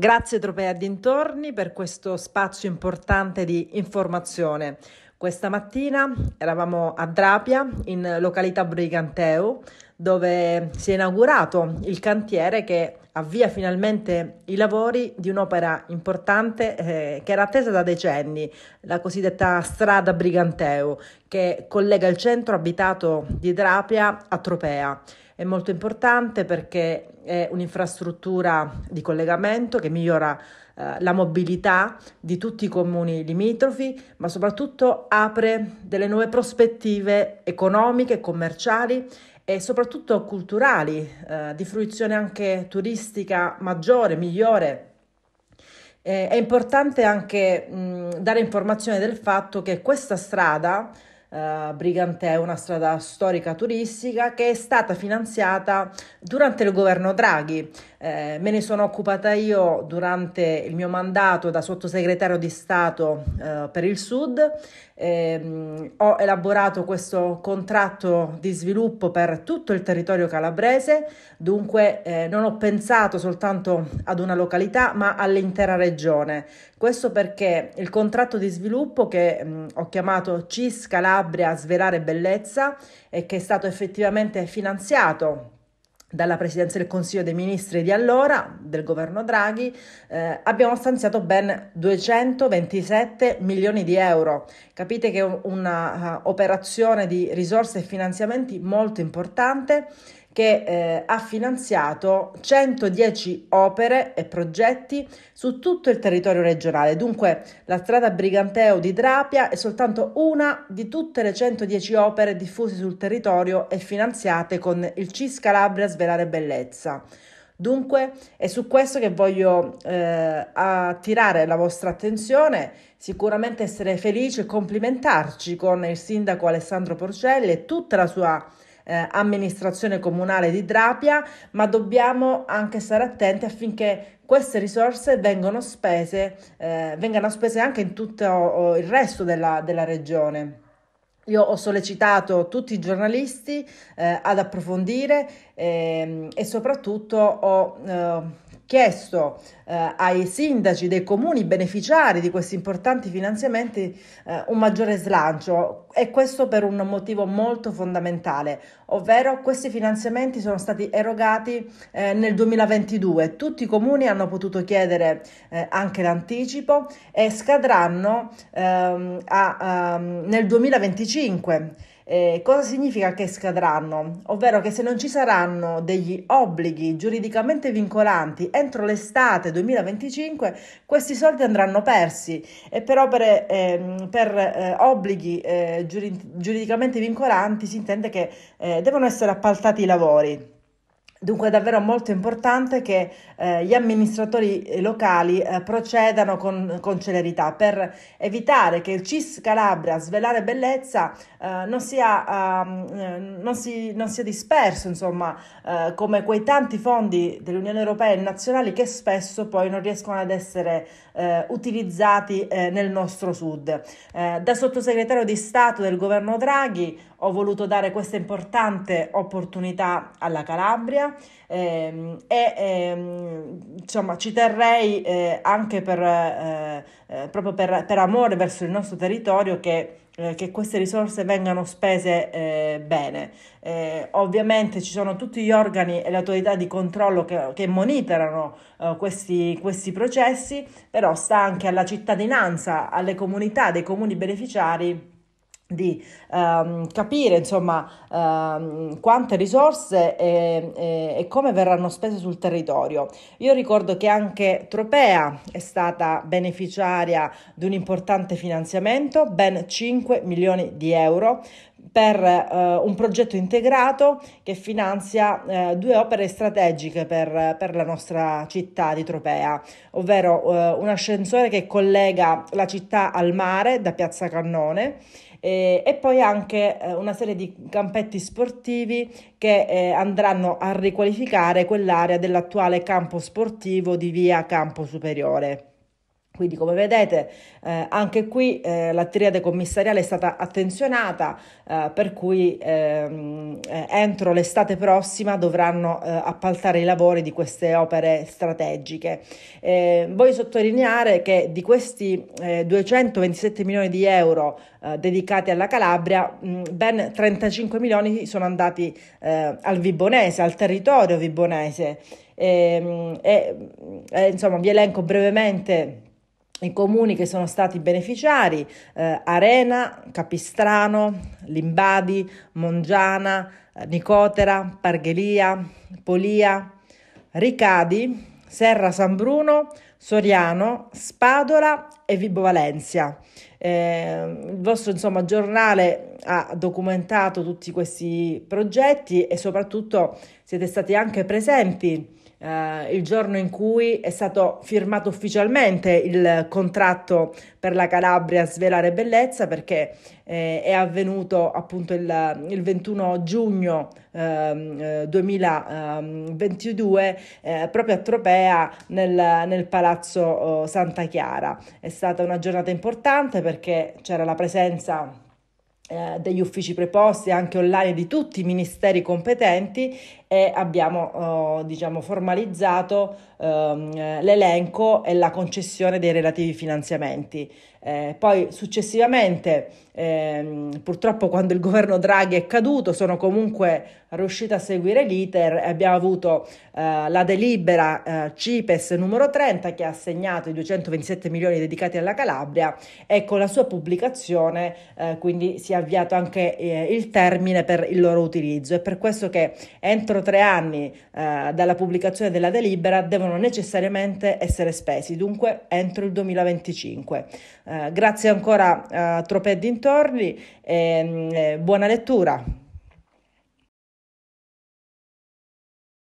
Grazie Tropea Dintorni per questo spazio importante di informazione. Questa mattina eravamo a Drapia, in località Briganteu, dove si è inaugurato il cantiere che avvia finalmente i lavori di un'opera importante eh, che era attesa da decenni, la cosiddetta Strada Briganteo, che collega il centro abitato di Drapia a Tropea. È molto importante perché è un'infrastruttura di collegamento che migliora eh, la mobilità di tutti i comuni limitrofi, ma soprattutto apre delle nuove prospettive economiche, commerciali e soprattutto culturali, eh, di fruizione anche turistica agonistica maggiore, migliore. Eh, è importante anche mh, dare informazione del fatto che questa strada, eh, Brigantè, è una strada storica turistica che è stata finanziata durante il governo Draghi eh, me ne sono occupata io durante il mio mandato da sottosegretario di Stato eh, per il Sud. Eh, ho elaborato questo contratto di sviluppo per tutto il territorio calabrese, dunque eh, non ho pensato soltanto ad una località ma all'intera regione. Questo perché il contratto di sviluppo che mh, mm, ho chiamato CIS Calabria Svelare Bellezza e che è stato effettivamente finanziato dalla Presidenza del Consiglio dei Ministri di allora, del governo Draghi, eh, abbiamo stanziato ben 227 milioni di euro. Capite che è un'operazione eh, di risorse e finanziamenti molto importante che eh, ha finanziato 110 opere e progetti su tutto il territorio regionale. Dunque la strada Briganteo di Drapia è soltanto una di tutte le 110 opere diffuse sul territorio e finanziate con il CIS Calabria Svelare Bellezza. Dunque è su questo che voglio eh, attirare la vostra attenzione, sicuramente essere felice e complimentarci con il sindaco Alessandro Porcelli e tutta la sua eh, amministrazione comunale di Drapia, ma dobbiamo anche stare attenti affinché queste risorse vengano spese, eh, vengano spese anche in tutto il resto della, della regione. Io ho sollecitato tutti i giornalisti eh, ad approfondire eh, e soprattutto ho eh, chiesto eh, ai sindaci dei comuni beneficiari di questi importanti finanziamenti eh, un maggiore slancio e questo per un motivo molto fondamentale, ovvero questi finanziamenti sono stati erogati eh, nel 2022, tutti i comuni hanno potuto chiedere eh, anche l'anticipo e scadranno ehm, a, a, ehm, nel 2025 eh, cosa significa che scadranno? Ovvero che se non ci saranno degli obblighi giuridicamente vincolanti entro l'estate 2025, questi soldi andranno persi e per, opere, eh, per eh, obblighi eh, giurid- giuridicamente vincolanti si intende che eh, devono essere appaltati i lavori. Dunque è davvero molto importante che eh, gli amministratori eh, locali eh, procedano con, con, celerità per evitare che il CIS Calabria Svelare Bellezza eh, non, sia, ehm, eh, non, si, non, sia, disperso, insomma, eh, come quei tanti fondi dell'Unione Europea e nazionali che spesso poi non riescono ad essere utilizzati nel nostro sud. da sottosegretario di Stato del governo Draghi ho voluto dare questa importante opportunità alla Calabria Italia ehm, e, e ehm, insomma ci terrei eh, anche per, eh, eh, proprio per, per, amore verso il nostro territorio che, eh, che queste risorse vengano spese eh, bene. Eh, ovviamente ci sono tutti gli organi e le autorità di controllo che, che monitorano questi, questi processi, però sta anche alla cittadinanza, alle comunità dei comuni beneficiari di um, capire insomma um, quante risorse e, e, e, come verranno spese sul territorio. Io ricordo che anche Tropea è stata beneficiaria di un importante finanziamento, ben 5 milioni di euro, per eh, un progetto integrato che finanzia eh, due opere strategiche per, per, la nostra città di Tropea, ovvero eh, un ascensore che collega la città al mare da Piazza Cannone e poi anche eh, una serie di campetti sportivi che eh, andranno a riqualificare quell'area dell'attuale campo sportivo di via Campo Superiore. Quindi come vedete eh, anche qui eh, la triade commissariale è stata attenzionata eh, per cui ehm, eh, entro l'estate prossima dovranno eh, appaltare i lavori di queste opere strategiche. Eh, voglio sottolineare che di questi 227 milioni di euro dedicati alla Calabria mh, mm, ben 35 milioni sono andati al Vibonese, al territorio vibonese. Ehm, e, e, e, insomma vi elenco brevemente i comuni che sono stati beneficiari, eh, Arena, Capistrano, Limbadi, Mongiana, Nicotera, Parghelia, Polia, Ricadi, Serra San Bruno, Soriano, Spadola e Vibo Valencia. Eh, il vostro insomma, giornale ha documentato tutti questi progetti e soprattutto siete stati anche presenti eh, il giorno in cui è stato firmato ufficialmente il contratto per la Calabria Svelare Bellezza perché eh, è avvenuto appunto il, il 21 giugno 2022 ehm, eh, ehm, eh, proprio a Tropea nel, nel palazzo Palazzo oh, Santa Chiara. È stata una giornata importante perché c'era la presenza eh, degli uffici preposti anche online di tutti i ministeri competenti e abbiamo eh, diciamo, formalizzato ehm, l'elenco e la concessione dei relativi finanziamenti. Eh, poi successivamente, ehm, purtroppo quando il governo Draghi è caduto, sono comunque riuscita a seguire l'iter e abbiamo avuto eh, la delibera eh, CIPES numero 30 che ha assegnato i 227 milioni dedicati alla Calabria e con la sua pubblicazione eh, quindi si è avviato anche eh, il termine per il loro utilizzo. È per questo che entro entro tre anni eh, dalla pubblicazione della delibera devono necessariamente essere spesi, dunque entro il 2025. Eh, grazie ancora a Tropè Dintorni e mh, mm, eh, buona lettura.